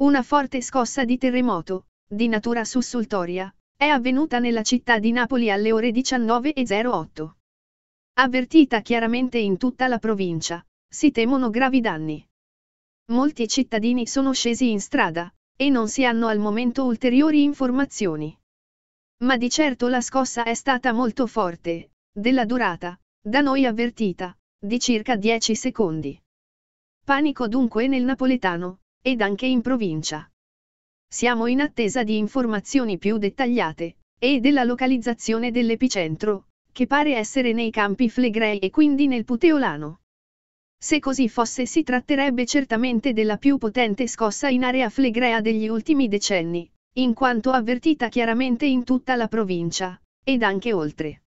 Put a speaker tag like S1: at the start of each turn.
S1: Una forte scossa di terremoto, di natura sussultoria, è avvenuta nella città di Napoli alle ore 19.08. Avvertita chiaramente in tutta la provincia, si temono gravi danni. Molti cittadini sono scesi in strada, e non si hanno al momento ulteriori informazioni. Ma di certo la scossa è stata molto forte, della durata, da noi avvertita, di circa 10 secondi. Panico dunque nel napoletano, ed anche in provincia. Siamo in attesa di informazioni più dettagliate, e della localizzazione dell'epicentro, che pare essere nei campi Flegrei e quindi nel Puteolano. Se così fosse si tratterebbe certamente della più potente scossa in area flegrea degli ultimi decenni, in quanto avvertita chiaramente in tutta la provincia, ed anche oltre.